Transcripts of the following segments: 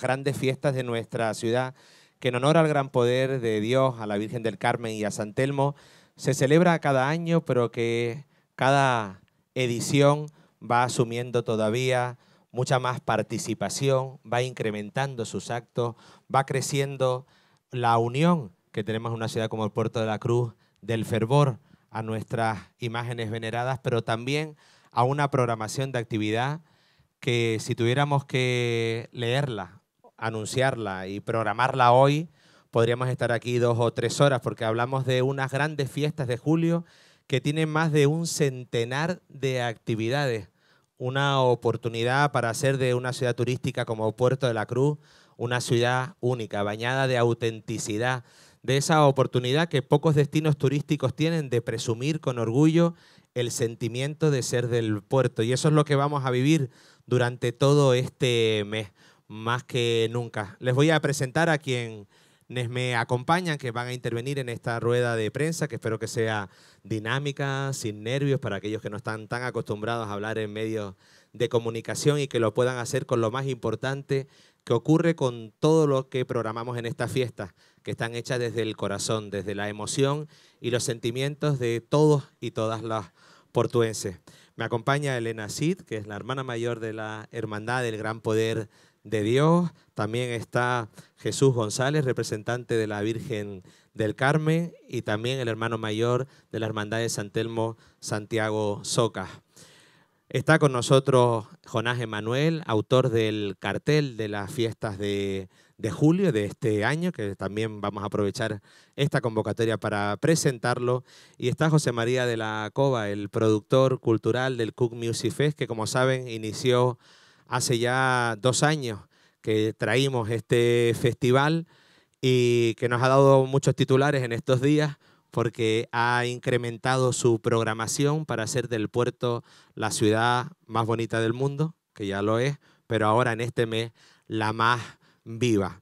grandes fiestas de nuestra ciudad, que en honor al gran poder de Dios, a la Virgen del Carmen y a San Telmo, se celebra cada año, pero que cada edición va asumiendo todavía mucha más participación, va incrementando sus actos, va creciendo la unión que tenemos en una ciudad como el Puerto de la Cruz, del fervor a nuestras imágenes veneradas, pero también a una programación de actividad que si tuviéramos que leerla anunciarla y programarla hoy, podríamos estar aquí dos o tres horas porque hablamos de unas grandes fiestas de julio que tienen más de un centenar de actividades. Una oportunidad para hacer de una ciudad turística como Puerto de la Cruz una ciudad única, bañada de autenticidad, de esa oportunidad que pocos destinos turísticos tienen de presumir con orgullo el sentimiento de ser del puerto. Y eso es lo que vamos a vivir durante todo este mes más que nunca. Les voy a presentar a quienes me acompañan, que van a intervenir en esta rueda de prensa, que espero que sea dinámica, sin nervios, para aquellos que no están tan acostumbrados a hablar en medios de comunicación y que lo puedan hacer con lo más importante que ocurre con todo lo que programamos en esta fiesta, que están hechas desde el corazón, desde la emoción y los sentimientos de todos y todas las portuenses. Me acompaña Elena Cid, que es la hermana mayor de la Hermandad del Gran Poder de Dios. También está Jesús González, representante de la Virgen del Carmen, y también el hermano mayor de la Hermandad de San Santiago Socas. Está con nosotros Jonás Emanuel, autor del cartel de las fiestas de, de, julio de este año, que también vamos a aprovechar esta convocatoria para presentarlo. Y está José María de la Cova, el productor cultural del Cook Music Fest, que como saben inició hace ya dos años que traímos este festival y que nos ha dado muchos titulares en estos días porque ha incrementado su programación para hacer del puerto la ciudad más bonita del mundo, que ya lo es, pero ahora en este mes la más viva.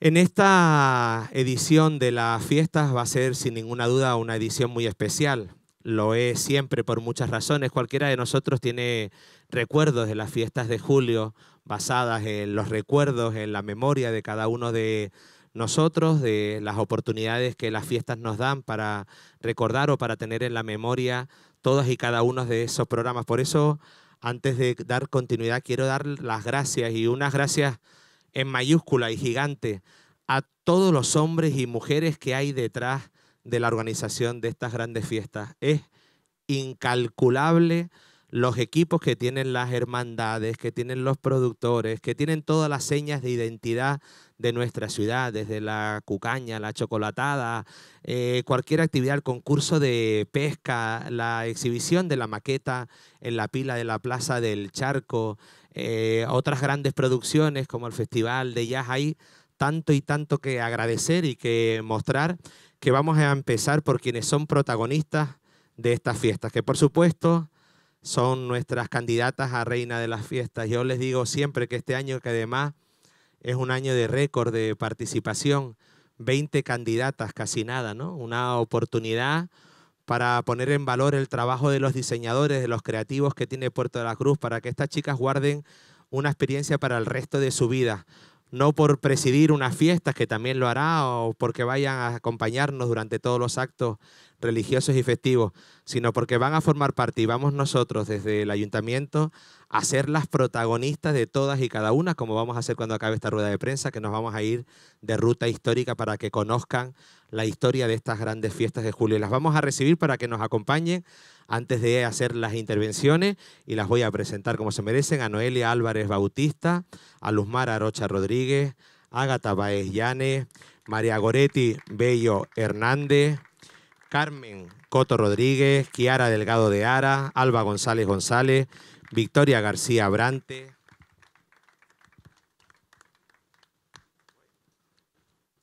En esta edición de las fiestas va a ser sin ninguna duda una edición muy especial. Lo es siempre por muchas razones. Cualquiera de nosotros tiene recuerdos de las fiestas de julio basadas en los recuerdos, en la memoria de cada uno de nosotros, de las oportunidades que las fiestas nos dan para recordar o para tener en la memoria todos y cada uno de esos programas. Por eso, antes de dar continuidad, quiero dar las gracias y unas gracias en mayúscula y gigante a todos los hombres y mujeres que hay detrás de la organización de estas grandes fiestas. Es incalculable los equipos que tienen las hermandades, que tienen los productores, que tienen todas las señas de identidad de nuestra ciudad, desde la cucaña, la chocolatada, eh, cualquier actividad, el concurso de pesca, la exhibición de la maqueta en la pila de la Plaza del Charco, eh, otras grandes producciones como el Festival de Jazz, tanto y tanto que agradecer y que mostrar que vamos a empezar por quienes son protagonistas de estas fiestas, que por supuesto son nuestras candidatas a reina de las fiestas. Yo les digo siempre que este año, que además es un año de récord de participación, 20 candidatas, casi nada, ¿no? Una oportunidad para poner en valor el trabajo de los diseñadores, de los creativos que tiene Puerto de la Cruz, para que estas chicas guarden una experiencia para el resto de su vida no por presidir unas fiestas, que también lo hará, o porque vayan a acompañarnos durante todos los actos religiosos y festivos, sino porque van a formar parte y vamos nosotros desde el ayuntamiento a ser las protagonistas de todas y cada una, como vamos a hacer cuando acabe esta rueda de prensa, que nos vamos a ir de ruta histórica para que conozcan la historia de estas grandes fiestas de julio. las vamos a recibir para que nos acompañen antes de hacer las intervenciones y las voy a presentar como se merecen a Noelia Álvarez Bautista, a Luzmar Arocha Rodríguez, Ágata Baez Llanes, María Goretti Bello Hernández, Carmen Coto Rodríguez, Kiara Delgado de Ara, Alba González González, Victoria García Abrante...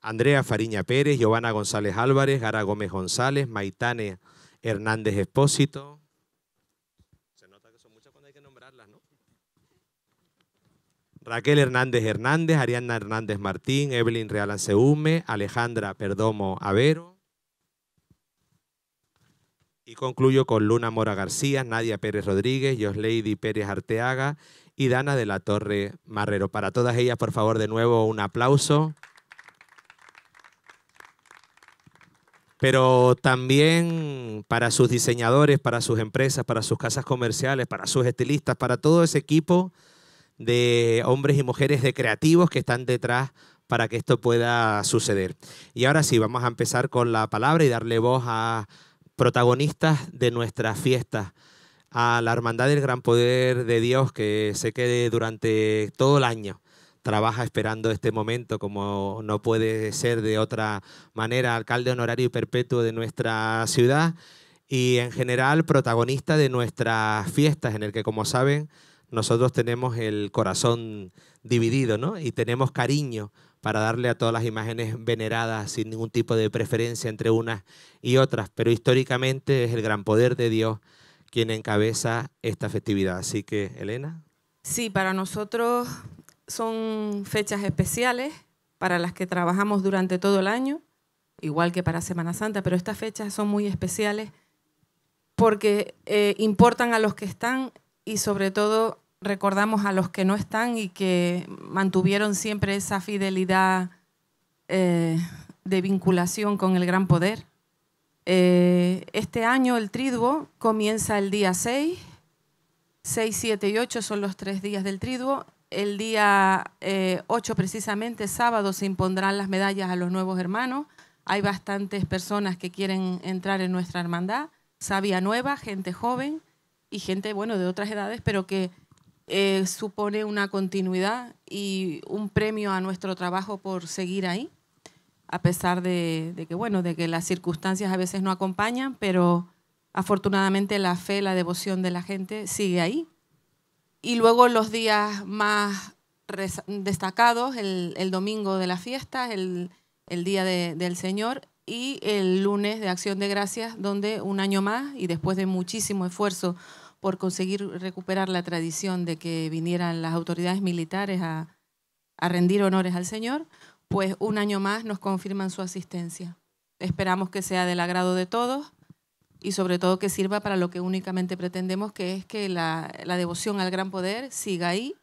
Andrea Fariña Pérez, Giovanna González Álvarez, Gara Gómez González, Maitane Hernández Espósito. Se nota que son muchas cuando hay que nombrarlas, ¿no? Raquel Hernández Hernández, Ariana Hernández Martín, Evelyn Real Anseume, Alejandra Perdomo Avero. Y concluyo con Luna Mora García, Nadia Pérez Rodríguez, Joslady Pérez Arteaga y Dana de la Torre Marrero. Para todas ellas, por favor, de nuevo un aplauso. pero también para sus diseñadores, para sus empresas, para sus casas comerciales, para sus estilistas, para todo ese equipo de hombres y mujeres de creativos que están detrás para que esto pueda suceder. Y ahora sí, vamos a empezar con la palabra y darle voz a protagonistas de nuestra fiesta, a la Hermandad del Gran Poder de Dios que se quede durante todo el año trabaja esperando este momento, como no puede ser de otra manera, alcalde honorario y perpetuo de nuestra ciudad y en general protagonista de nuestras fiestas, en el que, como saben, nosotros tenemos el corazón dividido ¿no? y tenemos cariño para darle a todas las imágenes veneradas sin ningún tipo de preferencia entre unas y otras, pero históricamente es el gran poder de Dios quien encabeza esta festividad. Así que, Elena. Sí, para nosotros son fechas especiales para las que trabajamos durante todo el año, igual que para Semana Santa, pero estas fechas son muy especiales porque eh, importan a los que están y sobre todo recordamos a los que no están y que mantuvieron siempre esa fidelidad eh, de vinculación con el gran poder. Eh, este año el triduo comienza el día 6, 6, 7 y 8 son los tres días del triduo el día eh, ocho 8, precisamente, sábado, se impondrán las medallas a los nuevos hermanos. Hay bastantes personas que quieren entrar en nuestra hermandad, sabia nueva, gente joven y gente, bueno, de otras edades, pero que eh, supone una continuidad y un premio a nuestro trabajo por seguir ahí, a pesar de, que, bueno, de que las circunstancias a veces no acompañan, pero afortunadamente la fe, la devoción de la gente sigue ahí y luego los días más destacados, el, domingo de la fiesta, el, Día del Señor y el lunes de Acción de Gracias, donde un año más y después de muchísimo esfuerzo por conseguir recuperar la tradición de que vinieran las autoridades militares a, a rendir honores al Señor, pues un año más nos confirman su asistencia. Esperamos que sea del agrado de todos y sobre todo que sirva para lo que únicamente pretendemos, que es que la, devoción al gran poder siga ahí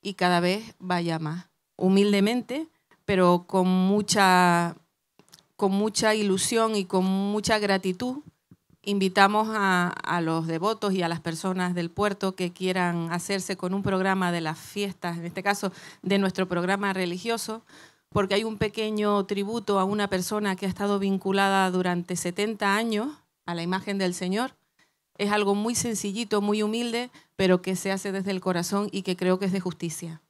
y cada vez vaya más. Humildemente, pero con mucha, con mucha ilusión y con mucha gratitud, invitamos a, a, los devotos y a las personas del puerto que quieran hacerse con un programa de las fiestas, en este caso de nuestro programa religioso, porque hay un pequeño tributo a una persona que ha estado vinculada durante 70 años la imagen del Señor. Es algo muy sencillito, muy humilde, pero que se hace desde el corazón y que creo que es de justicia.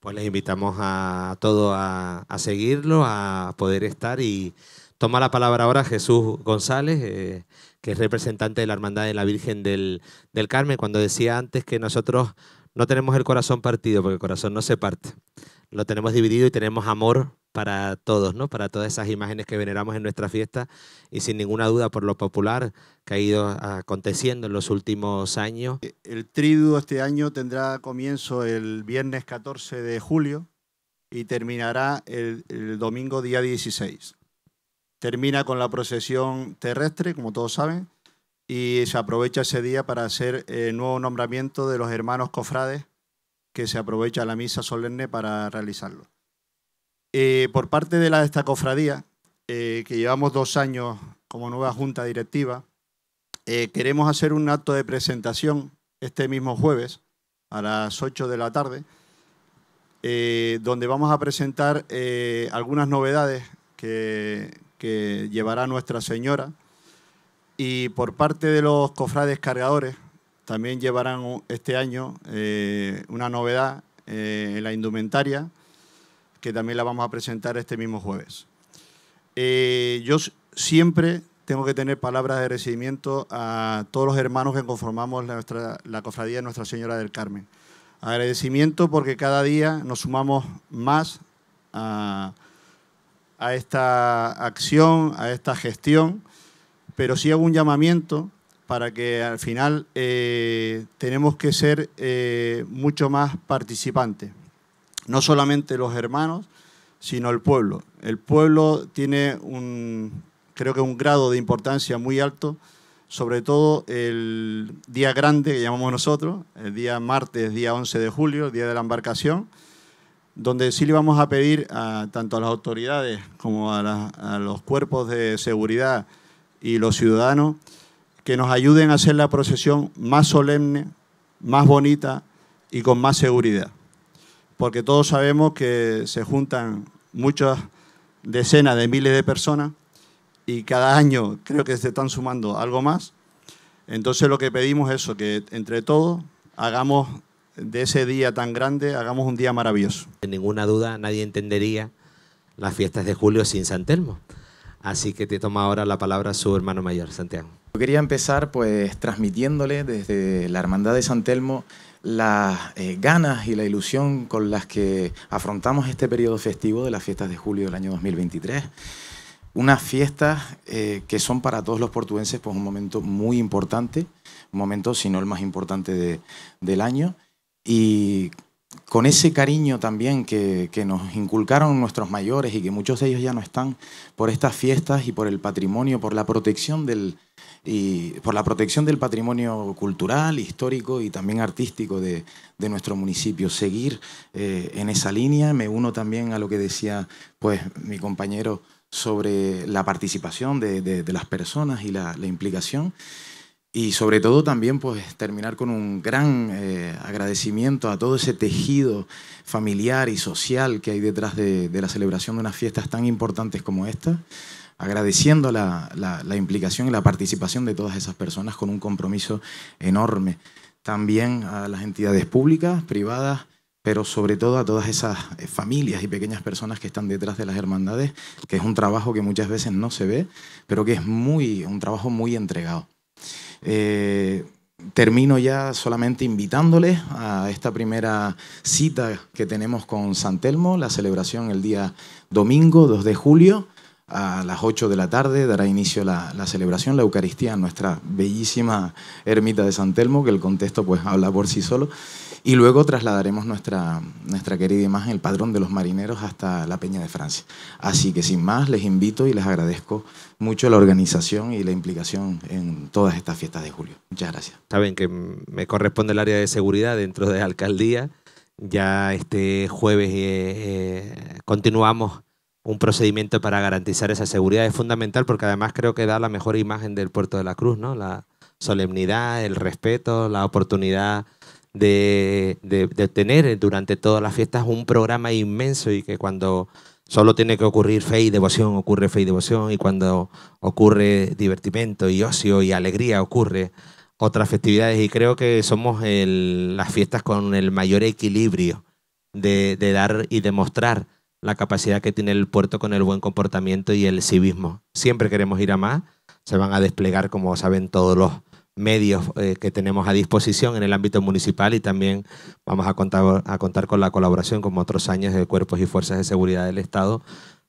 Pues les invitamos a todos a, seguirlo, a poder estar y toma la palabra ahora Jesús González. Eh, que es representante de la Hermandad de la Virgen del, del, Carmen, cuando decía antes que nosotros no tenemos el corazón partido, porque el corazón no se parte. Lo tenemos dividido y tenemos amor para todos, ¿no? Para todas esas imágenes que veneramos en nuestra fiesta y sin ninguna duda por lo popular que ha ido aconteciendo en los últimos años. Eh, el tríduo este año tendrá comienzo el viernes 14 de julio y terminará el, el domingo día 16. Termina con la procesión terrestre, como todos saben, y se aprovecha ese día para hacer el eh, nuevo nombramiento de los hermanos cofrades que se aprovecha la misa solemne para realizarlo. Eh, por parte de la, esta cofradía, eh, que llevamos dos años como nueva junta directiva, eh, queremos hacer un acto de presentación este mismo jueves a las 8 de la tarde, donde vamos a presentar algunas novedades que, llevará Nuestra Señora. Y por parte de los cofrades cargadores, también llevarán este año una novedad en la indumentaria, que también la vamos a presentar este mismo jueves. Eh, yo siempre tengo que tener palabras de agradecimiento a todos los hermanos que conformamos la, nuestra, la cofradía de Nuestra Señora del Carmen. Agradecimiento porque cada día nos sumamos más a, esta acción, a esta gestión, pero sí hago un llamamiento para que al final eh, tenemos que ser eh, mucho más participantes no solamente los hermanos, sino el pueblo. El pueblo tiene un, creo que un grado de importancia muy alto, sobre todo el día grande que llamamos nosotros, el día martes, día 11 de julio, el día de la embarcación, donde sí le vamos a pedir a, tanto a las autoridades como a los cuerpos de seguridad y los ciudadanos que nos ayuden a hacer la procesión más solemne, más bonita y con más seguridad porque todos sabemos que se juntan muchas decenas de miles de personas y cada año creo que se están sumando algo más. Entonces lo que pedimos es eso, que entre todos hagamos de ese día tan grande, hagamos un día maravilloso. Sin ninguna duda, nadie entendería las fiestas de julio sin San Telmo. Así que te toma ahora la palabra su hermano mayor, Santiago. quería empezar pues transmitiéndole desde la Hermandad de San Telmo las eh, ganas y la ilusión con las que afrontamos este periodo festivo de las fiestas de julio del año 2023. Unas fiestas eh, que son para todos los portuenses pues, un momento muy importante, un momento, si no el más importante del año, y con ese cariño también que, nos inculcaron nuestros mayores y que muchos de ellos ya no están por estas fiestas y por el patrimonio, por la protección del y por la protección del patrimonio cultural, histórico y también artístico de, nuestro municipio. Seguir eh, en esa línea, me uno también a lo que decía pues mi compañero sobre la participación de, las personas y la implicación y sobre todo también pues terminar con un gran eh, agradecimiento a todo ese tejido familiar y social que hay detrás de, la celebración de unas fiestas tan importantes como esta, agradeciendo la, la, implicación y la participación de todas esas personas con un compromiso enorme. También a las entidades públicas, privadas, pero sobre todo a todas esas eh, familias y pequeñas personas que están detrás de las hermandades, que es un trabajo que muchas veces no se ve, pero que es muy, un trabajo muy entregado. Eh, termino ya solamente invitándoles a esta primera cita que tenemos con San Telmo, la celebración el día domingo 2 de julio a las 8 de la tarde dará inicio la, la, celebración, la Eucaristía, en nuestra bellísima ermita de San Telmo, que el contexto pues habla por sí solo. Y luego trasladaremos nuestra, nuestra querida imagen, el padrón de los marineros, hasta la Peña de Francia. Así que sin más, les invito y les agradezco mucho la organización y la implicación en todas estas fiestas de julio. Muchas gracias. Saben que me corresponde el área de seguridad dentro de alcaldía. Ya este jueves eh, eh, continuamos un procedimiento para garantizar esa seguridad es fundamental porque además creo que da la mejor imagen del puerto de la Cruz, ¿no? La solemnidad, el respeto, la oportunidad de, tener durante todas las fiestas un programa inmenso y que cuando solo tiene que ocurrir fe y devoción, ocurre fe y devoción y cuando ocurre divertimento y ocio y alegría ocurre otras festividades y creo que somos las fiestas con el mayor equilibrio de, de dar y demostrar la capacidad que tiene el puerto con el buen comportamiento y el civismo. Siempre queremos ir a más, se van a desplegar, como saben, todos los medios eh, que tenemos a disposición en el ámbito municipal y también vamos a contar, a contar con la colaboración, como otros años, de cuerpos y fuerzas de seguridad del Estado,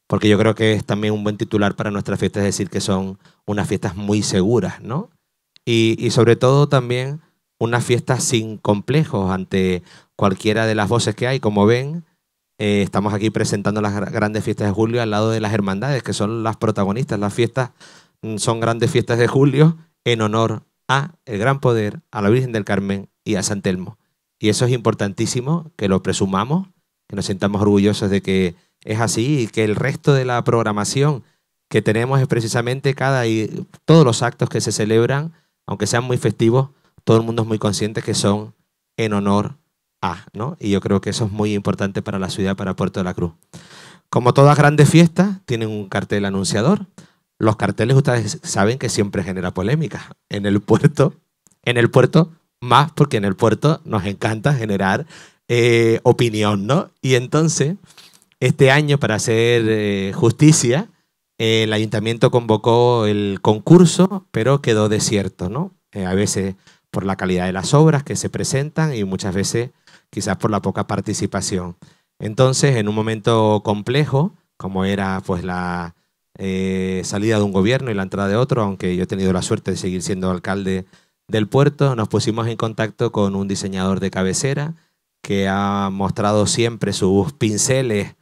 porque yo creo que es también un buen titular para nuestras fiestas, es decir, que son unas fiestas muy seguras, ¿no? Y, y sobre todo también unas fiestas sin complejos ante cualquiera de las voces que hay, como ven, eh, estamos aquí presentando las grandes fiestas de julio al lado de las hermandades, que son las protagonistas. Las fiestas mm, son grandes fiestas de julio en honor a el Gran Poder, a la Virgen del Carmen y a San Telmo. Y eso es importantísimo, que lo presumamos, que nos sintamos orgullosos de que es así y que el resto de la programación que tenemos es precisamente cada y todos los actos que se celebran, aunque sean muy festivos, todo el mundo es muy consciente que son en honor y yo creo que eso es muy importante para la ciudad, para Puerto de la Cruz. Como todas grandes fiestas, tienen un cartel anunciador. Los carteles ustedes saben que siempre genera polémica. En el puerto, en el puerto más porque en el puerto nos encanta generar eh, opinión, ¿no? Y entonces, este año, para hacer eh, justicia, el ayuntamiento convocó el concurso, pero quedó desierto, ¿no? Eh, a veces por la calidad de las obras que se presentan y muchas veces quizás por la poca participación. Entonces, en un momento complejo, como era pues la eh, salida de un gobierno y la entrada de otro, aunque yo he tenido la suerte de seguir siendo alcalde del puerto, nos pusimos en contacto con un diseñador de cabecera que ha mostrado siempre sus pinceles,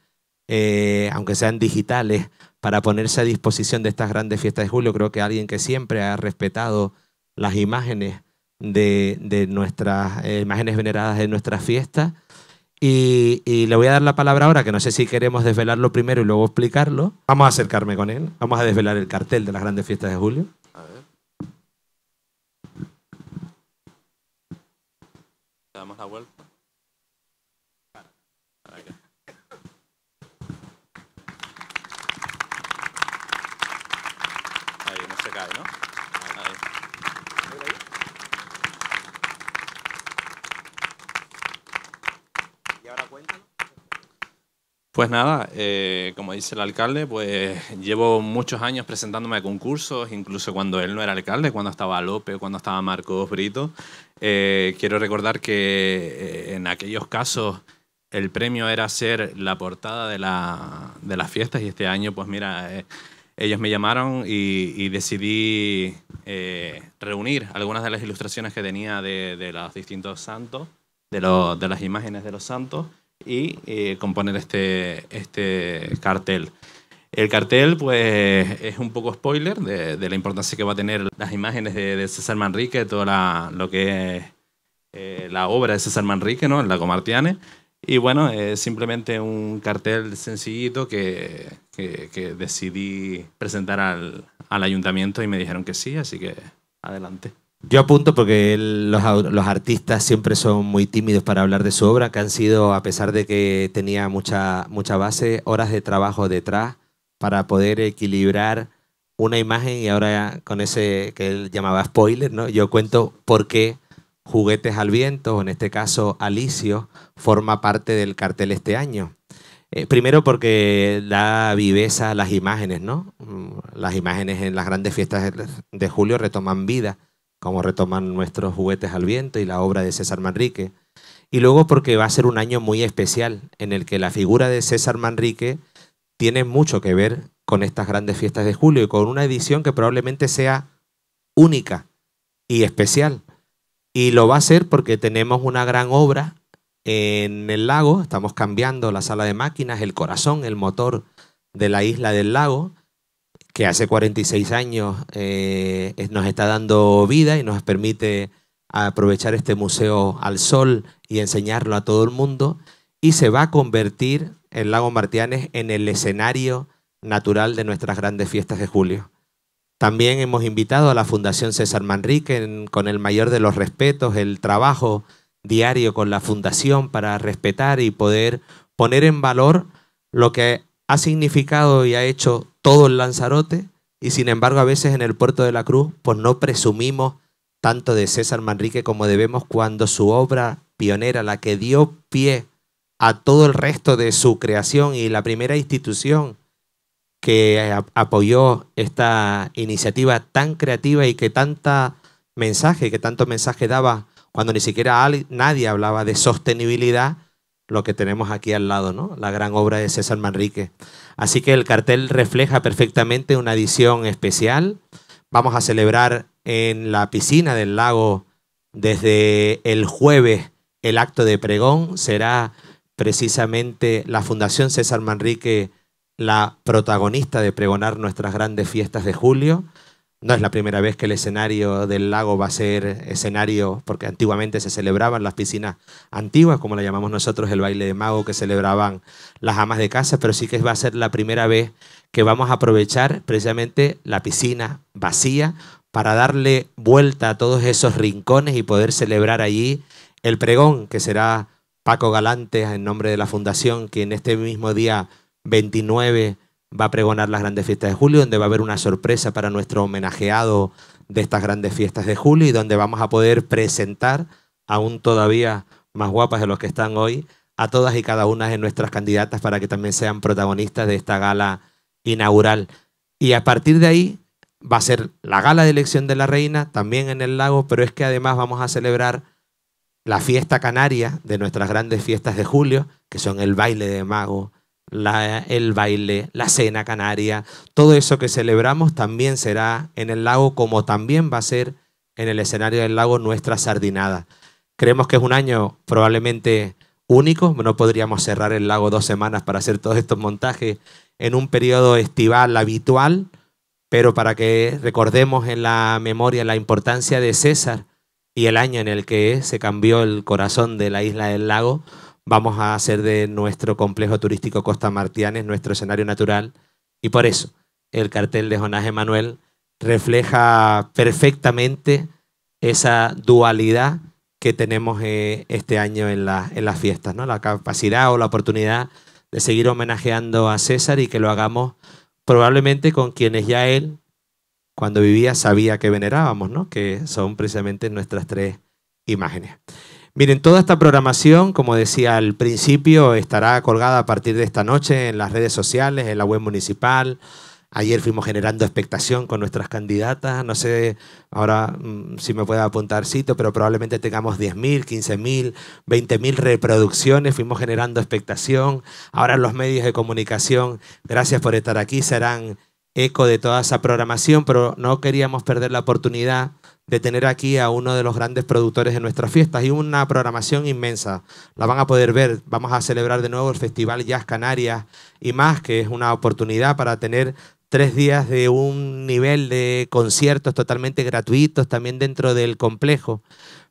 eh, aunque sean digitales, para ponerse a disposición de estas grandes fiestas de julio. Creo que alguien que siempre ha respetado las imágenes de, nuestras eh, imágenes veneradas en nuestras fiestas. y, le voy a dar la palabra ahora, que no sé si queremos desvelarlo primero y luego explicarlo. Vamos a acercarme con él, vamos a desvelar el cartel de las grandes fiestas de julio. Pues nada, eh, como dice el alcalde, pues llevo muchos años presentándome a concursos, incluso cuando él no era alcalde, cuando estaba López, cuando estaba Marcos Brito. Eh, quiero recordar que eh, en aquellos casos el premio era ser la portada de, las fiestas y este año, pues mira, ellos me llamaron y, decidí reunir algunas de las ilustraciones que tenía de, los distintos santos, de las imágenes de los santos y eh, componer este, este cartel. El cartel, pues, es un poco spoiler de, la importancia que va a tener las imágenes de, César Manrique, toda la, lo que es eh, la obra de César Manrique, ¿no? en la Y bueno, es simplemente un cartel sencillito que, decidí presentar al ayuntamiento y me dijeron que sí, así que adelante. Yo apunto porque los, artistas siempre son muy tímidos para hablar de su obra, que han sido, a pesar de que tenía mucha, mucha base, horas de trabajo detrás para poder equilibrar una imagen y ahora con ese que él llamaba spoiler, ¿no? yo cuento por qué Juguetes al Viento, o en este caso Alicio, forma parte del cartel este año. Eh, primero porque da viveza a las imágenes, ¿no? Mm, las imágenes en las grandes fiestas de julio retoman vida como retoman nuestros juguetes al viento y la obra de César Manrique. Y luego porque va a ser un año muy especial en el que la figura de César Manrique tiene mucho que ver con estas grandes fiestas de julio y con una edición que probablemente sea única y especial. Y lo va a ser porque tenemos una gran obra en el lago, estamos cambiando la sala de máquinas, el corazón, el motor de la isla del lago, que hace 46 años eh, nos está dando vida y nos permite aprovechar este museo al sol y enseñarlo a todo el mundo. Y se va a convertir el lago Martianes en el escenario natural de nuestras grandes fiestas de julio. También hemos invitado a la Fundación César Manrique con el mayor de los respetos, el trabajo diario con la Fundación para respetar y poder poner en valor lo que ha significado y ha hecho todo el Lanzarote y sin embargo a veces en el puerto de la Cruz pues no presumimos tanto de César Manrique como debemos cuando su obra pionera, la que dio pie a todo el resto de su creación y la primera institución que apoyó esta iniciativa tan creativa y que tanta mensaje, que tanto mensaje daba cuando ni siquiera nadie hablaba de sostenibilidad, lo que tenemos aquí al lado, ¿no? la gran obra de César Manrique. Así que el cartel refleja perfectamente una edición especial. Vamos a celebrar en la piscina del lago desde el jueves el acto de pregón. Será precisamente la Fundación César Manrique la protagonista de pregonar nuestras grandes fiestas de julio. No es la primera vez que el escenario del lago va a ser escenario, porque antiguamente se celebraban las piscinas antiguas, como la llamamos nosotros, el baile de mago que celebraban las amas de casa, pero sí que va a ser la primera vez que vamos a aprovechar precisamente la piscina vacía para darle vuelta a todos esos rincones y poder celebrar allí el pregón, que será Paco Galantes en nombre de la Fundación, que en este mismo día 29 va a pregonar las grandes fiestas de julio, donde va a haber una sorpresa para nuestro homenajeado de estas grandes fiestas de julio y donde vamos a poder presentar, aún todavía más guapas de los que están hoy, a todas y cada una de nuestras candidatas para que también sean protagonistas de esta gala inaugural. Y a partir de ahí va a ser la gala de elección de la reina, también en el lago, pero es que además vamos a celebrar la fiesta canaria de nuestras grandes fiestas de julio, que son el baile de mago, el baile, la cena canaria, todo eso que celebramos también será en el lago, como también va a ser en el escenario del lago nuestra sardinada. Creemos que es un año probablemente único, no podríamos cerrar el lago dos semanas para hacer todos estos montajes en un periodo estival habitual, pero para que recordemos en la memoria la importancia de César y el año en el que se cambió el corazón de la isla del lago, vamos a hacer de nuestro complejo turístico Costa Martianes nuestro escenario natural y por eso el cartel de Jonás Emanuel refleja perfectamente esa dualidad que tenemos eh, este año en, las fiestas, ¿no? la capacidad o la oportunidad de seguir homenajeando a César y que lo hagamos probablemente con quienes ya él, cuando vivía, sabía que venerábamos, que son precisamente nuestras tres imágenes. Miren, toda esta programación, como decía al principio, estará colgada a partir de esta noche en las redes sociales, en la web municipal. Ayer fuimos generando expectación con nuestras candidatas. No sé ahora mm, si me puede apuntar cito, pero probablemente tengamos 10.000, 15.000, 20.000 reproducciones. Fuimos generando expectación. Ahora los medios de comunicación, gracias por estar aquí, serán eco de toda esa programación, pero no queríamos perder la oportunidad de tener aquí a uno de los grandes productores de nuestras fiestas y una programación inmensa. La van a poder ver. Vamos a celebrar de nuevo el Festival Jazz Canarias y más, que es una oportunidad para tener tres días de un nivel de conciertos totalmente gratuitos también dentro del complejo.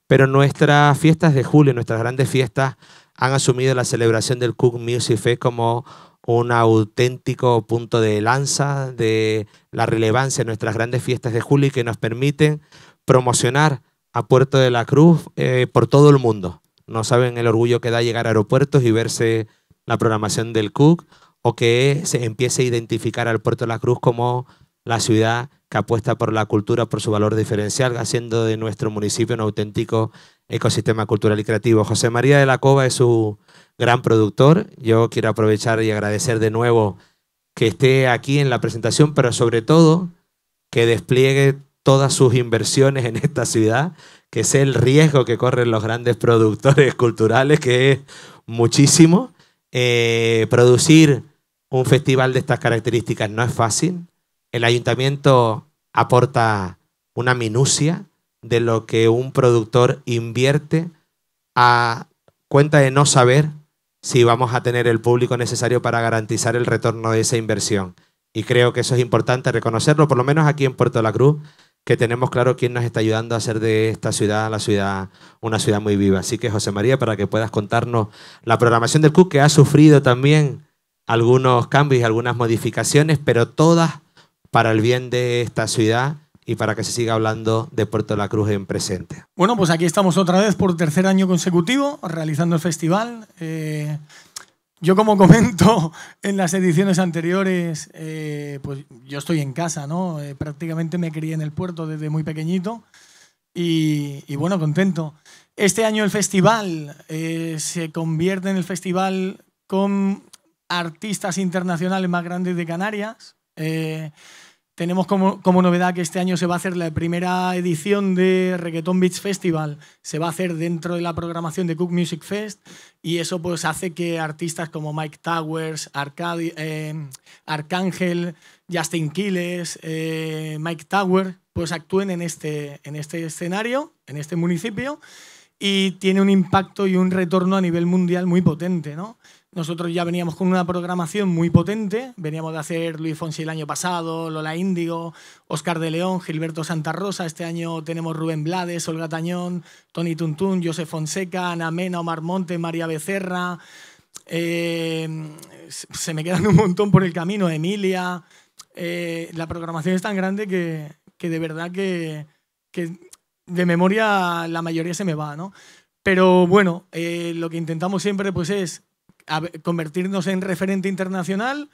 Pero nuestras fiestas de julio, nuestras grandes fiestas, han asumido la celebración del Cook Music Fest como un auténtico punto de lanza de la relevancia de nuestras grandes fiestas de julio y que nos permiten promocionar a Puerto de la Cruz eh, por todo el mundo. No saben el orgullo que da llegar a aeropuertos y verse la programación del Cook o que se empiece a identificar al Puerto de la Cruz como la ciudad que apuesta por la cultura, por su valor diferencial, haciendo de nuestro municipio un auténtico ecosistema cultural y creativo. José María de la Cova es su gran productor. Yo quiero aprovechar y agradecer de nuevo que esté aquí en la presentación, pero sobre todo que despliegue todas sus inversiones en esta ciudad, que es el riesgo que corren los grandes productores culturales, que es muchísimo. Eh, producir un festival de estas características no es fácil. El ayuntamiento aporta una minucia de lo que un productor invierte a cuenta de no saber si vamos a tener el público necesario para garantizar el retorno de esa inversión. Y creo que eso es importante reconocerlo, por lo menos aquí en Puerto la Cruz que tenemos claro quién nos está ayudando a hacer de esta ciudad la ciudad una ciudad muy viva. Así que José María, para que puedas contarnos la programación del CUC, que ha sufrido también algunos cambios, y algunas modificaciones, pero todas para el bien de esta ciudad y para que se siga hablando de Puerto de la Cruz en presente. Bueno, pues aquí estamos otra vez por tercer año consecutivo realizando el festival. Eh, yo como comento en las ediciones anteriores, eh, pues yo estoy en casa, ¿no? Eh, prácticamente me crié en el puerto desde muy pequeñito y, bueno, contento. Este año el festival eh, se convierte en el festival con artistas internacionales más grandes de Canarias. Tenemos como, como, novedad que este año se va a hacer la primera edición de Reggaeton Beach Festival. Se va a hacer dentro de la programación de Cook Music Fest y eso pues hace que artistas como Mike Towers, eh, Arcángel, Justin Quiles, eh, Mike Tower, pues actúen en este, en este escenario, en este municipio y tiene un impacto y un retorno a nivel mundial muy potente, ¿no? Nosotros ya veníamos con una programación muy potente, veníamos de hacer Luis Fonsi el año pasado, Lola Índigo, Oscar de León, Gilberto Santa Rosa, este año tenemos Rubén Blades, Olga Tañón, Tony Tuntún, José Fonseca, Ana Mena, Omar Monte, María Becerra, eh, se me quedan un montón por el camino, Emilia, eh, la programación es tan grande que, de verdad que, de memoria la mayoría se me va, ¿no? Pero bueno, eh, lo que intentamos siempre pues es convertirnos en referente internacional,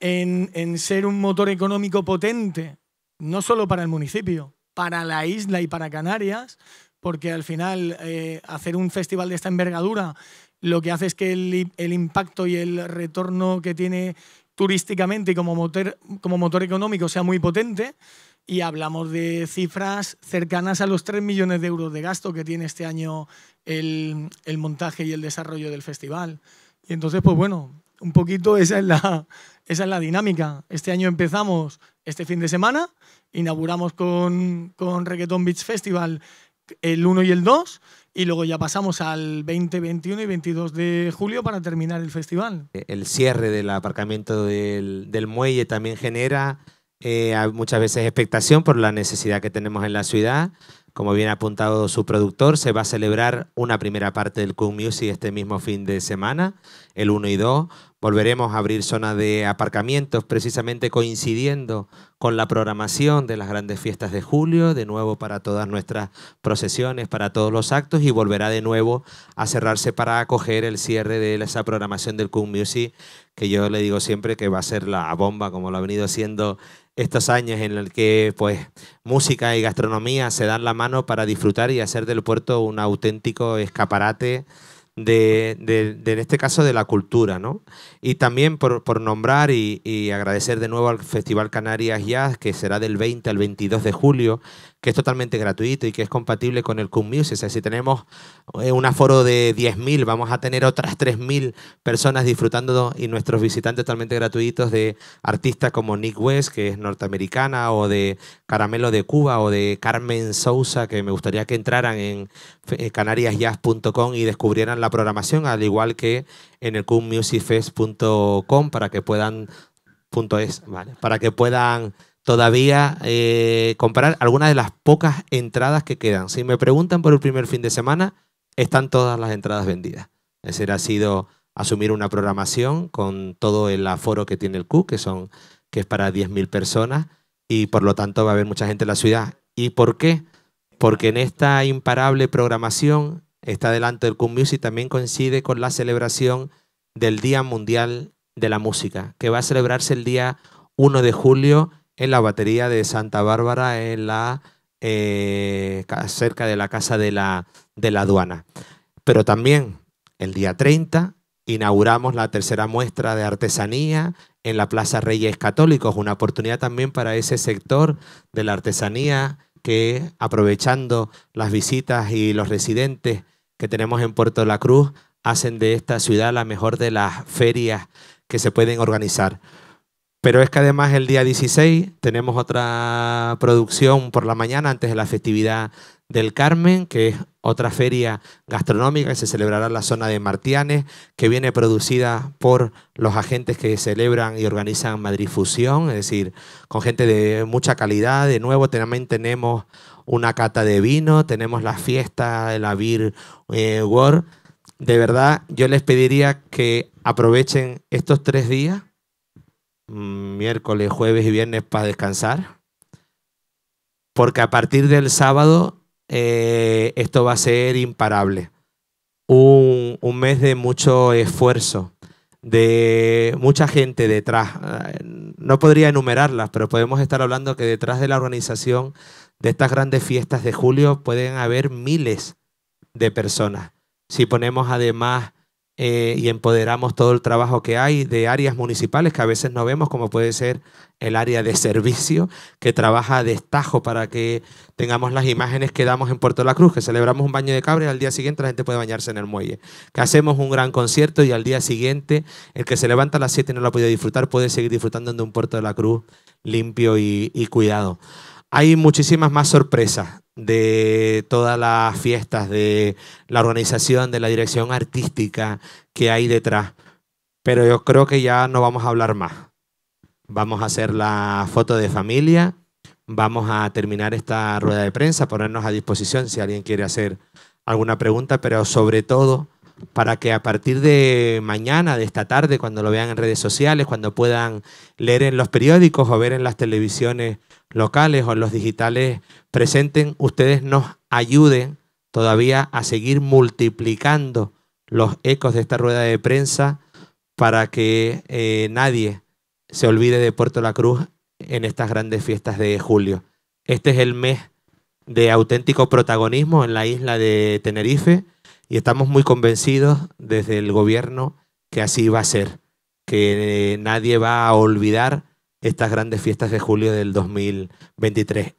en, ser un motor económico potente, no solo para el municipio, para la isla y para Canarias, porque al final eh, hacer un festival de esta envergadura lo que hace es que el, impacto y el retorno que tiene turísticamente y como motor, económico sea muy potente. Y hablamos de cifras cercanas a los 3 millones de euros de gasto que tiene este año el montaje y el desarrollo del festival. Y entonces, pues bueno, un poquito esa es la, esa es la dinámica. Este año empezamos este fin de semana, inauguramos con, con Reggaeton Beach Festival el 1 y el 2 y luego ya pasamos al 20, 21 y 22 de julio para terminar el festival. El cierre del aparcamiento del, del muelle también genera eh, hay muchas veces expectación por la necesidad que tenemos en la ciudad. Como bien ha apuntado su productor, se va a celebrar una primera parte del Cook Music este mismo fin de semana, el 1 y 2. Volveremos a abrir zonas de aparcamientos, precisamente coincidiendo con la programación de las grandes fiestas de julio, de nuevo para todas nuestras procesiones, para todos los actos, y volverá de nuevo a cerrarse para acoger el cierre de esa programación del Cook Music, que yo le digo siempre que va a ser la bomba, como lo ha venido siendo estos años en los que pues, música y gastronomía se dan la mano para disfrutar y hacer del puerto un auténtico escaparate de, en este caso de la cultura, ¿no? Y también por, nombrar y, y, agradecer de nuevo al Festival Canarias Jazz, que será del 20 al 22 de julio, que es totalmente gratuito y que es compatible con el Kun Music. O sea, si tenemos eh, un aforo de 10.000, vamos a tener otras 3.000 personas disfrutando y nuestros visitantes totalmente gratuitos de artistas como Nick West, que es norteamericana, o de Caramelo de Cuba, o de Carmen Sousa, que me gustaría que entraran en eh, canariasjazz.com y descubrieran la programación, al igual que en el kunmusicfest.com para que puedan punto es, ¿vale? Para que puedan todavía eh, comprar algunas de las pocas entradas que quedan. Si me preguntan por el primer fin de semana, están todas las entradas vendidas. Es decir, ha sido asumir una programación con todo el aforo que tiene el Q que, son, que es para 10.000 personas, y por lo tanto va a haber mucha gente en la ciudad. ¿Y por qué? Porque en esta imparable programación está delante del CUC Music también coincide con la celebración del Día Mundial de la Música, que va a celebrarse el día 1 de julio en la batería de Santa Bárbara, en la, eh, cerca de la casa de la, de la aduana. Pero también el día 30 inauguramos la tercera muestra de artesanía en la Plaza Reyes Católicos, una oportunidad también para ese sector de la artesanía que aprovechando las visitas y los residentes que tenemos en Puerto la Cruz, hacen de esta ciudad la mejor de las ferias que se pueden organizar. Pero es que además el día 16 tenemos otra producción por la mañana antes de la festividad del Carmen, que es otra feria gastronómica que se celebrará en la zona de Martianes, que viene producida por los agentes que celebran y organizan Madrid Fusión, es decir, con gente de mucha calidad. De nuevo, también tenemos una cata de vino, tenemos la fiesta, de la eh, World. De verdad, yo les pediría que aprovechen estos tres días Mm, miércoles, jueves y viernes para descansar. Porque a partir del sábado eh, esto va a ser imparable. Un, un, mes de mucho esfuerzo, de mucha gente detrás. Eh, no podría enumerarlas, pero podemos estar hablando que detrás de la organización de estas grandes fiestas de julio pueden haber miles de personas. Si ponemos además eh, y empoderamos todo el trabajo que hay de áreas municipales que a veces no vemos, como puede ser el área de servicio, que trabaja a destajo para que tengamos las imágenes que damos en Puerto de La Cruz, que celebramos un baño de cabra y al día siguiente la gente puede bañarse en el muelle, que hacemos un gran concierto y al día siguiente el que se levanta a las 7 y no lo puede disfrutar puede seguir disfrutando de un Puerto de la Cruz limpio y, y cuidado. Hay muchísimas más sorpresas de todas las fiestas, de la organización, de la dirección artística que hay detrás. Pero yo creo que ya no vamos a hablar más. Vamos a hacer la foto de familia, vamos a terminar esta rueda de prensa, ponernos a disposición si alguien quiere hacer alguna pregunta, pero sobre todo para que a partir de mañana, de esta tarde, cuando lo vean en redes sociales, cuando puedan leer en los periódicos o ver en las televisiones locales o en los digitales presenten, ustedes nos ayuden todavía a seguir multiplicando los ecos de esta rueda de prensa para que eh, nadie se olvide de Puerto La Cruz en estas grandes fiestas de julio. Este es el mes de auténtico protagonismo en la isla de Tenerife y estamos muy convencidos desde el gobierno que así va a ser, que eh, nadie va a olvidar estas grandes fiestas de julio del 2023.